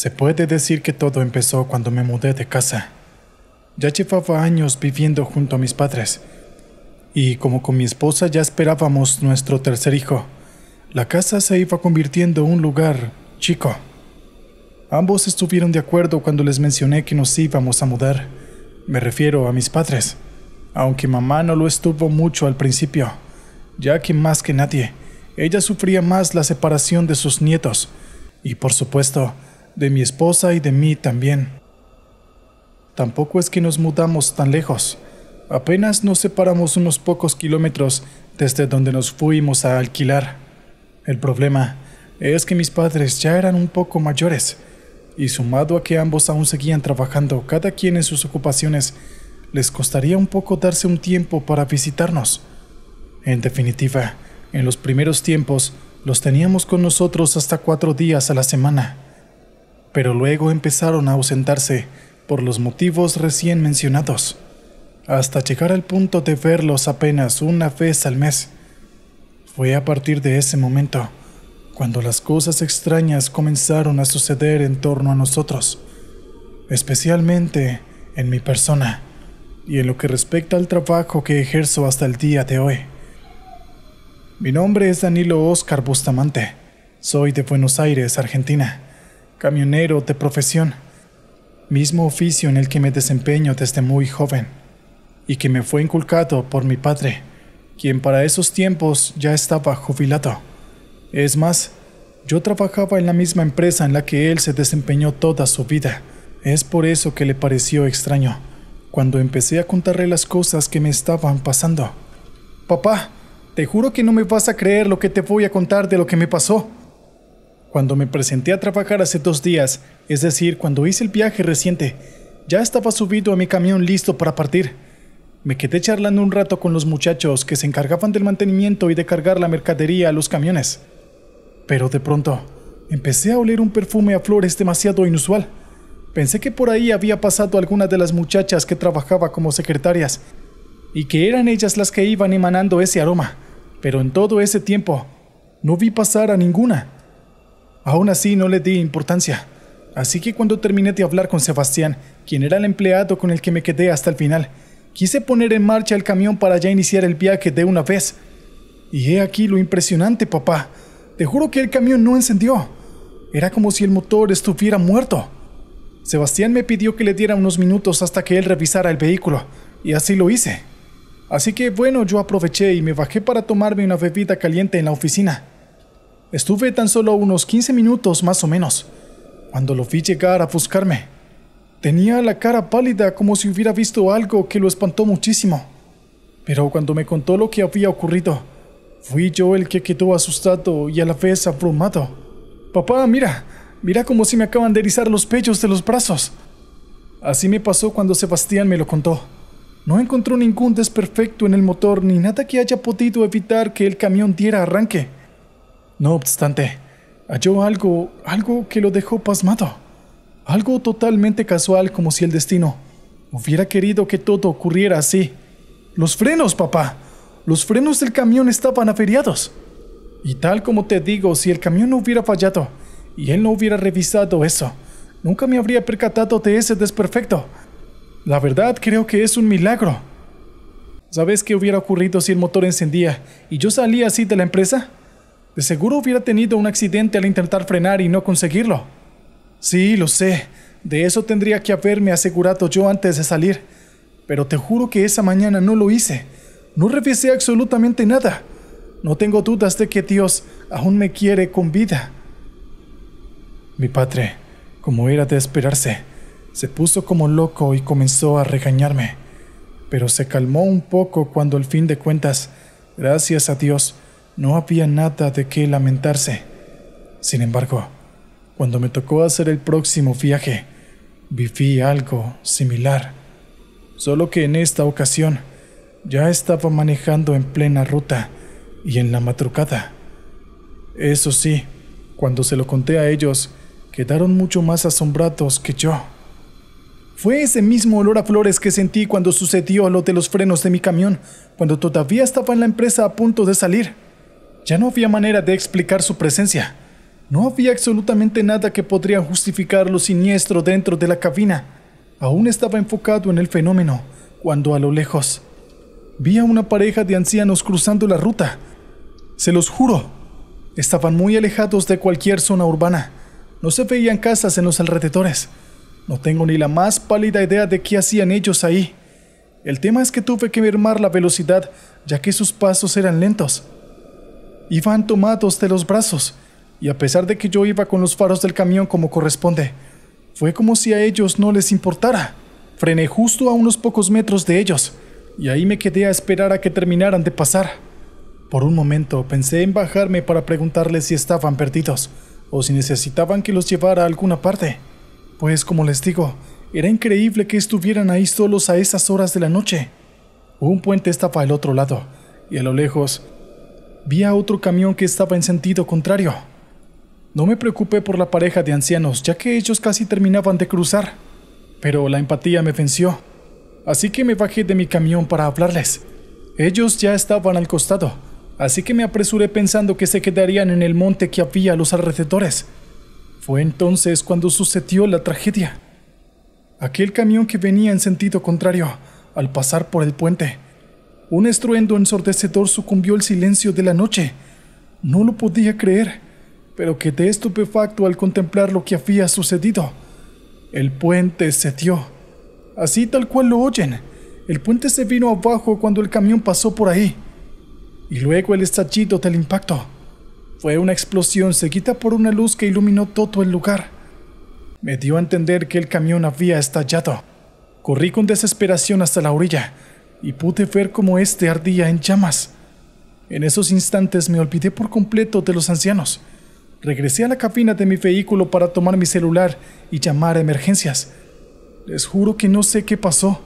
Se puede decir que todo empezó cuando me mudé de casa. Ya llevaba años viviendo junto a mis padres, y como con mi esposa ya esperábamos nuestro tercer hijo, la casa se iba convirtiendo en un lugar chico. Ambos estuvieron de acuerdo cuando les mencioné que nos íbamos a mudar. Me refiero a mis padres, aunque mamá no lo estuvo mucho al principio, ya que más que nadie, ella sufría más la separación de sus nietos, y por supuesto, de mi esposa y de mí también. Tampoco es que nos mudamos tan lejos. Apenas nos separamos unos pocos kilómetros desde donde nos fuimos a alquilar. El problema es que mis padres ya eran un poco mayores, y sumado a que ambos aún seguían trabajando cada quien en sus ocupaciones, les costaría un poco darse un tiempo para visitarnos. En definitiva, en los primeros tiempos los teníamos con nosotros hasta cuatro días a la semana pero luego empezaron a ausentarse por los motivos recién mencionados, hasta llegar al punto de verlos apenas una vez al mes. Fue a partir de ese momento cuando las cosas extrañas comenzaron a suceder en torno a nosotros, especialmente en mi persona y en lo que respecta al trabajo que ejerzo hasta el día de hoy. Mi nombre es Danilo Oscar Bustamante, soy de Buenos Aires, Argentina camionero de profesión, mismo oficio en el que me desempeño desde muy joven, y que me fue inculcado por mi padre, quien para esos tiempos ya estaba jubilado. Es más, yo trabajaba en la misma empresa en la que él se desempeñó toda su vida. Es por eso que le pareció extraño, cuando empecé a contarle las cosas que me estaban pasando. Papá, te juro que no me vas a creer lo que te voy a contar de lo que me pasó, cuando me presenté a trabajar hace dos días, es decir, cuando hice el viaje reciente, ya estaba subido a mi camión listo para partir. Me quedé charlando un rato con los muchachos que se encargaban del mantenimiento y de cargar la mercadería a los camiones. Pero de pronto, empecé a oler un perfume a flores demasiado inusual. Pensé que por ahí había pasado alguna de las muchachas que trabajaba como secretarias, y que eran ellas las que iban emanando ese aroma, pero en todo ese tiempo no vi pasar a ninguna. Aún así no le di importancia. Así que cuando terminé de hablar con Sebastián, quien era el empleado con el que me quedé hasta el final, quise poner en marcha el camión para ya iniciar el viaje de una vez. Y he aquí lo impresionante, papá. Te juro que el camión no encendió. Era como si el motor estuviera muerto. Sebastián me pidió que le diera unos minutos hasta que él revisara el vehículo, y así lo hice. Así que bueno, yo aproveché y me bajé para tomarme una bebida caliente en la oficina. Estuve tan solo unos 15 minutos más o menos, cuando lo vi llegar a buscarme. Tenía la cara pálida como si hubiera visto algo que lo espantó muchísimo. Pero cuando me contó lo que había ocurrido, fui yo el que quedó asustado y a la vez abrumado. Papá, mira, mira como si me acaban de erizar los pechos de los brazos. Así me pasó cuando Sebastián me lo contó. No encontró ningún desperfecto en el motor ni nada que haya podido evitar que el camión diera arranque. No obstante, halló algo, algo que lo dejó pasmado. Algo totalmente casual como si el destino hubiera querido que todo ocurriera así. Los frenos, papá. Los frenos del camión estaban averiados. Y tal como te digo, si el camión no hubiera fallado y él no hubiera revisado eso, nunca me habría percatado de ese desperfecto. La verdad creo que es un milagro. ¿Sabes qué hubiera ocurrido si el motor encendía y yo salía así de la empresa? De seguro hubiera tenido un accidente al intentar frenar y no conseguirlo. Sí, lo sé. De eso tendría que haberme asegurado yo antes de salir. Pero te juro que esa mañana no lo hice. No revisé absolutamente nada. No tengo dudas de que Dios aún me quiere con vida. Mi padre, como era de esperarse, se puso como loco y comenzó a regañarme. Pero se calmó un poco cuando al fin de cuentas, gracias a Dios, no había nada de qué lamentarse. Sin embargo, cuando me tocó hacer el próximo viaje, viví algo similar. Solo que en esta ocasión ya estaba manejando en plena ruta y en la madrugada. Eso sí, cuando se lo conté a ellos, quedaron mucho más asombrados que yo. Fue ese mismo olor a flores que sentí cuando sucedió lo de los frenos de mi camión, cuando todavía estaba en la empresa a punto de salir. Ya no había manera de explicar su presencia. No había absolutamente nada que podría justificar lo siniestro dentro de la cabina. Aún estaba enfocado en el fenómeno, cuando a lo lejos vi a una pareja de ancianos cruzando la ruta. Se los juro, estaban muy alejados de cualquier zona urbana. No se veían casas en los alrededores. No tengo ni la más pálida idea de qué hacían ellos ahí. El tema es que tuve que mermar la velocidad, ya que sus pasos eran lentos iban tomados de los brazos, y a pesar de que yo iba con los faros del camión como corresponde, fue como si a ellos no les importara. Frené justo a unos pocos metros de ellos, y ahí me quedé a esperar a que terminaran de pasar. Por un momento pensé en bajarme para preguntarles si estaban perdidos, o si necesitaban que los llevara a alguna parte. Pues como les digo, era increíble que estuvieran ahí solos a esas horas de la noche. Un puente estaba al otro lado, y a lo lejos vi a otro camión que estaba en sentido contrario. No me preocupé por la pareja de ancianos, ya que ellos casi terminaban de cruzar, pero la empatía me venció, así que me bajé de mi camión para hablarles. Ellos ya estaban al costado, así que me apresuré pensando que se quedarían en el monte que había a los alrededores. Fue entonces cuando sucedió la tragedia. Aquel camión que venía en sentido contrario, al pasar por el puente, un estruendo ensordecedor sucumbió el silencio de la noche. No lo podía creer, pero quedé estupefacto al contemplar lo que había sucedido. El puente cedió. Así tal cual lo oyen. El puente se vino abajo cuando el camión pasó por ahí. Y luego el estallido del impacto. Fue una explosión seguida por una luz que iluminó todo el lugar. Me dio a entender que el camión había estallado. Corrí con desesperación hasta la orilla y pude ver como este ardía en llamas. En esos instantes me olvidé por completo de los ancianos. Regresé a la cabina de mi vehículo para tomar mi celular y llamar a emergencias. Les juro que no sé qué pasó,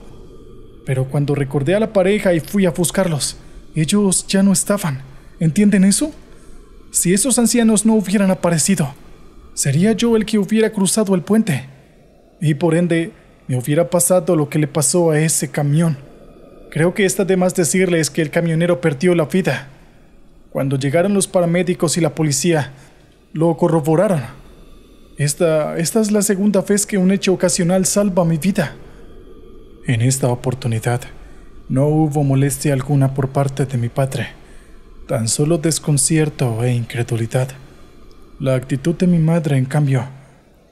pero cuando recordé a la pareja y fui a buscarlos, ellos ya no estaban. ¿Entienden eso? Si esos ancianos no hubieran aparecido, sería yo el que hubiera cruzado el puente. Y por ende, me hubiera pasado lo que le pasó a ese camión. Creo que está de más decirles que el camionero perdió la vida. Cuando llegaron los paramédicos y la policía, lo corroboraron. Esta, esta es la segunda vez que un hecho ocasional salva mi vida. En esta oportunidad, no hubo molestia alguna por parte de mi padre, tan solo desconcierto e incredulidad. La actitud de mi madre, en cambio,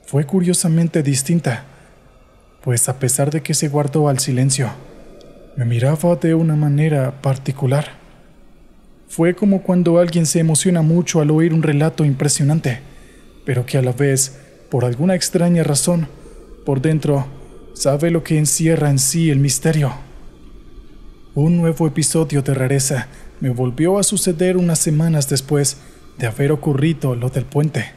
fue curiosamente distinta, pues a pesar de que se guardó al silencio, me miraba de una manera particular. Fue como cuando alguien se emociona mucho al oír un relato impresionante, pero que a la vez, por alguna extraña razón, por dentro, sabe lo que encierra en sí el misterio. Un nuevo episodio de rareza me volvió a suceder unas semanas después de haber ocurrido lo del puente.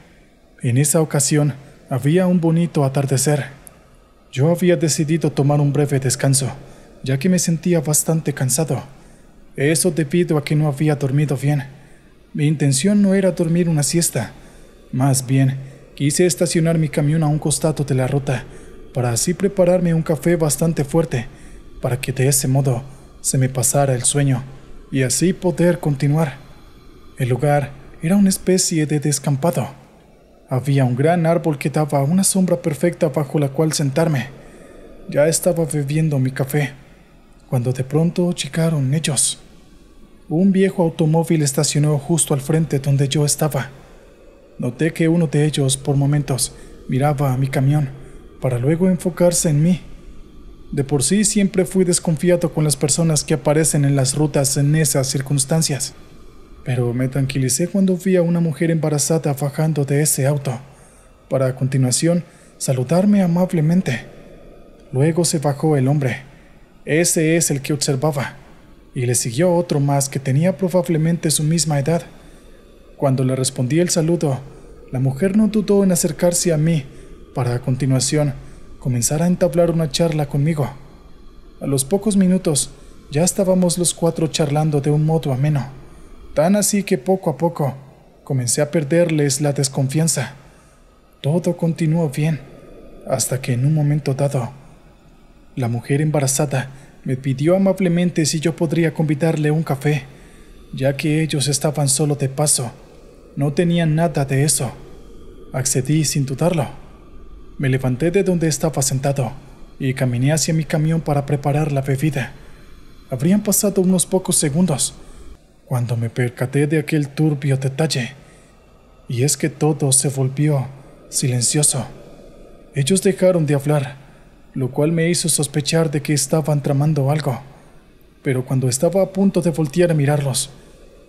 En esa ocasión había un bonito atardecer. Yo había decidido tomar un breve descanso ya que me sentía bastante cansado. Eso debido a que no había dormido bien. Mi intención no era dormir una siesta, más bien quise estacionar mi camión a un costado de la ruta, para así prepararme un café bastante fuerte, para que de ese modo se me pasara el sueño y así poder continuar. El lugar era una especie de descampado. Había un gran árbol que daba una sombra perfecta bajo la cual sentarme. Ya estaba bebiendo mi café cuando de pronto checaron ellos. Un viejo automóvil estacionó justo al frente donde yo estaba. Noté que uno de ellos por momentos miraba a mi camión para luego enfocarse en mí. De por sí siempre fui desconfiado con las personas que aparecen en las rutas en esas circunstancias, pero me tranquilicé cuando vi a una mujer embarazada bajando de ese auto, para a continuación saludarme amablemente. Luego se bajó el hombre ese es el que observaba, y le siguió otro más que tenía probablemente su misma edad. Cuando le respondí el saludo, la mujer no dudó en acercarse a mí para a continuación comenzar a entablar una charla conmigo. A los pocos minutos ya estábamos los cuatro charlando de un modo ameno, tan así que poco a poco comencé a perderles la desconfianza. Todo continuó bien, hasta que en un momento dado la mujer embarazada me pidió amablemente si yo podría convidarle un café, ya que ellos estaban solo de paso. No tenían nada de eso. Accedí sin dudarlo. Me levanté de donde estaba sentado y caminé hacia mi camión para preparar la bebida. Habrían pasado unos pocos segundos cuando me percaté de aquel turbio detalle. Y es que todo se volvió silencioso. Ellos dejaron de hablar lo cual me hizo sospechar de que estaban tramando algo. Pero cuando estaba a punto de voltear a mirarlos,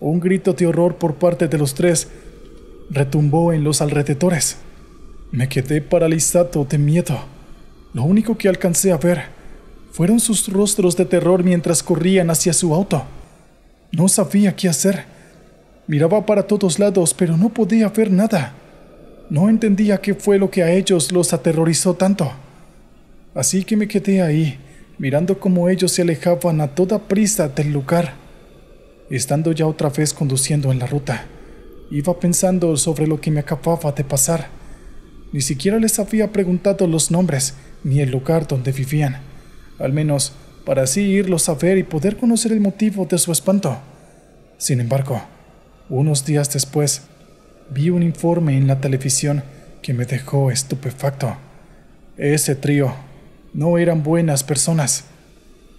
un grito de horror por parte de los tres retumbó en los alrededores. Me quedé paralizado de miedo. Lo único que alcancé a ver fueron sus rostros de terror mientras corrían hacia su auto. No sabía qué hacer. Miraba para todos lados, pero no podía ver nada. No entendía qué fue lo que a ellos los aterrorizó tanto. Así que me quedé ahí, mirando cómo ellos se alejaban a toda prisa del lugar. Estando ya otra vez conduciendo en la ruta, iba pensando sobre lo que me acababa de pasar. Ni siquiera les había preguntado los nombres ni el lugar donde vivían, al menos para así irlos a ver y poder conocer el motivo de su espanto. Sin embargo, unos días después, vi un informe en la televisión que me dejó estupefacto. Ese trío no eran buenas personas.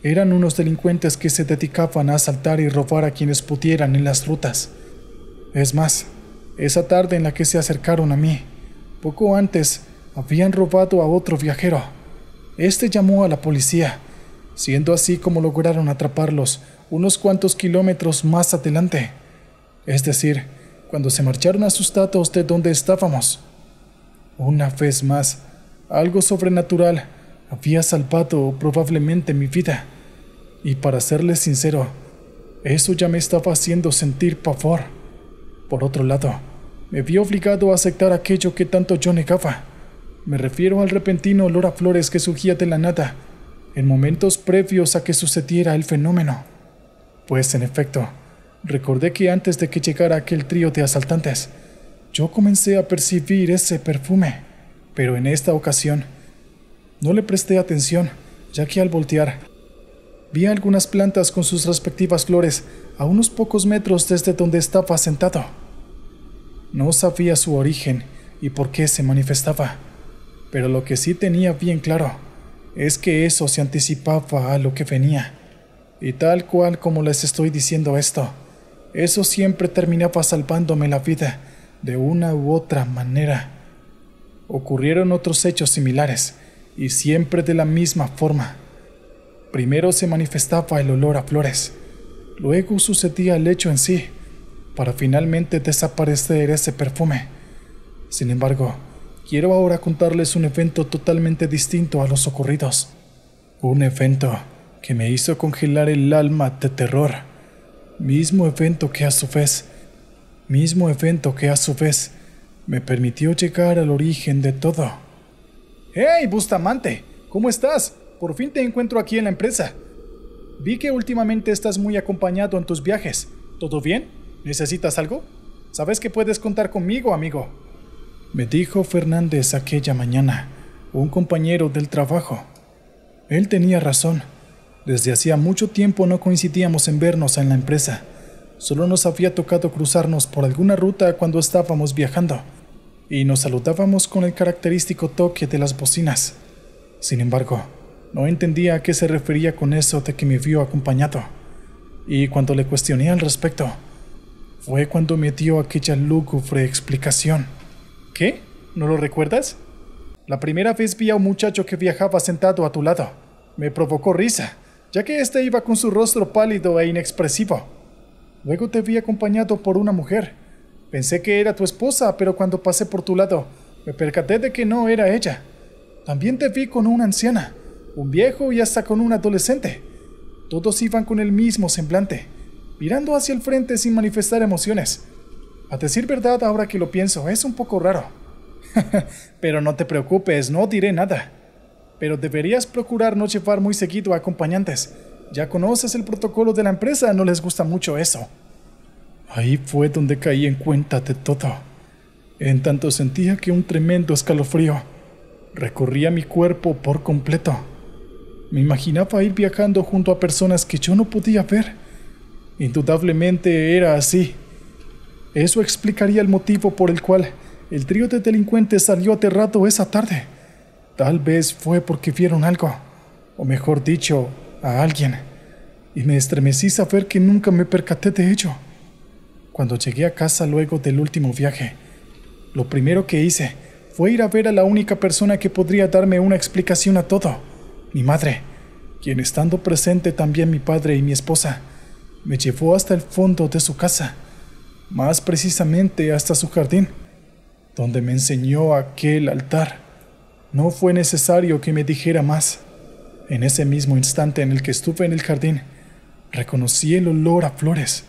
Eran unos delincuentes que se dedicaban a asaltar y robar a quienes pudieran en las rutas. Es más, esa tarde en la que se acercaron a mí, poco antes habían robado a otro viajero. Este llamó a la policía, siendo así como lograron atraparlos unos cuantos kilómetros más adelante. Es decir, cuando se marcharon asustados de donde estábamos. Una vez más, algo sobrenatural había salvado probablemente mi vida. Y para serles sincero, eso ya me estaba haciendo sentir pavor. Por otro lado, me vi obligado a aceptar aquello que tanto yo negaba. Me refiero al repentino olor a flores que surgía de la nada, en momentos previos a que sucediera el fenómeno. Pues en efecto, recordé que antes de que llegara aquel trío de asaltantes, yo comencé a percibir ese perfume, pero en esta ocasión no le presté atención, ya que al voltear vi algunas plantas con sus respectivas flores a unos pocos metros desde donde estaba sentado. No sabía su origen y por qué se manifestaba, pero lo que sí tenía bien claro es que eso se anticipaba a lo que venía. Y tal cual como les estoy diciendo esto, eso siempre terminaba salvándome la vida de una u otra manera. Ocurrieron otros hechos similares, y siempre de la misma forma. Primero se manifestaba el olor a flores, luego sucedía el hecho en sí, para finalmente desaparecer ese perfume. Sin embargo, quiero ahora contarles un evento totalmente distinto a los ocurridos. Un evento que me hizo congelar el alma de terror. Mismo evento que a su vez, mismo evento que a su vez me permitió llegar al origen de todo. ¡Hey, Bustamante! ¿Cómo estás? Por fin te encuentro aquí en la empresa. Vi que últimamente estás muy acompañado en tus viajes. ¿Todo bien? ¿Necesitas algo? Sabes que puedes contar conmigo, amigo. Me dijo Fernández aquella mañana, un compañero del trabajo. Él tenía razón. Desde hacía mucho tiempo no coincidíamos en vernos en la empresa. Solo nos había tocado cruzarnos por alguna ruta cuando estábamos viajando y nos saludábamos con el característico toque de las bocinas. Sin embargo, no entendía a qué se refería con eso de que me vio acompañado. Y cuando le cuestioné al respecto, fue cuando me dio aquella lúgubre explicación. ¿Qué? ¿No lo recuerdas? La primera vez vi a un muchacho que viajaba sentado a tu lado. Me provocó risa, ya que éste iba con su rostro pálido e inexpresivo. Luego te vi acompañado por una mujer, Pensé que era tu esposa, pero cuando pasé por tu lado, me percaté de que no era ella. También te vi con una anciana, un viejo y hasta con un adolescente. Todos iban con el mismo semblante, mirando hacia el frente sin manifestar emociones. A decir verdad, ahora que lo pienso, es un poco raro. pero no te preocupes, no diré nada. Pero deberías procurar no llevar muy seguido a acompañantes. Ya conoces el protocolo de la empresa, no les gusta mucho eso. Ahí fue donde caí en cuenta de todo. En tanto sentía que un tremendo escalofrío recorría mi cuerpo por completo. Me imaginaba ir viajando junto a personas que yo no podía ver. Indudablemente era así. Eso explicaría el motivo por el cual el trío de delincuentes salió aterrado esa tarde. Tal vez fue porque vieron algo, o mejor dicho, a alguien. Y me estremecí saber que nunca me percaté de ello. Cuando llegué a casa luego del último viaje, lo primero que hice fue ir a ver a la única persona que podría darme una explicación a todo, mi madre, quien estando presente también mi padre y mi esposa, me llevó hasta el fondo de su casa, más precisamente hasta su jardín, donde me enseñó aquel altar. No fue necesario que me dijera más. En ese mismo instante en el que estuve en el jardín, reconocí el olor a flores.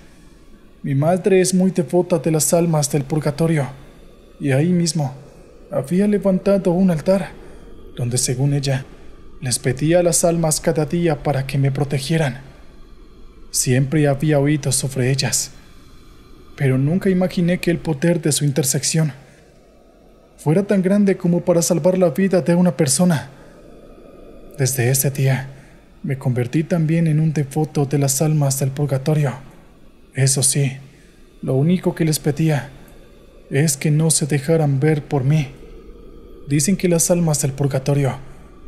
Mi madre es muy devota de las almas del purgatorio, y ahí mismo había levantado un altar, donde según ella, les pedía a las almas cada día para que me protegieran. Siempre había oído sobre ellas, pero nunca imaginé que el poder de su intersección fuera tan grande como para salvar la vida de una persona. Desde ese día, me convertí también en un devoto de las almas del purgatorio. Eso sí, lo único que les pedía es que no se dejaran ver por mí. Dicen que las almas del purgatorio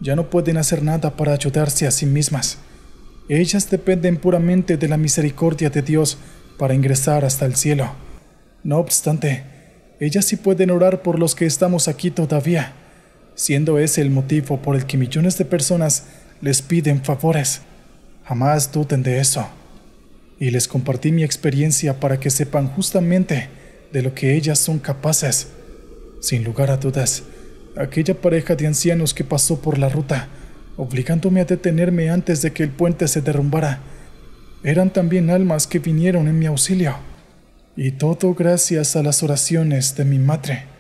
ya no pueden hacer nada para ayudarse a sí mismas. Ellas dependen puramente de la misericordia de Dios para ingresar hasta el cielo. No obstante, ellas sí pueden orar por los que estamos aquí todavía, siendo ese el motivo por el que millones de personas les piden favores. Jamás duden de eso y les compartí mi experiencia para que sepan justamente de lo que ellas son capaces. Sin lugar a dudas, aquella pareja de ancianos que pasó por la ruta, obligándome a detenerme antes de que el puente se derrumbara, eran también almas que vinieron en mi auxilio. Y todo gracias a las oraciones de mi madre.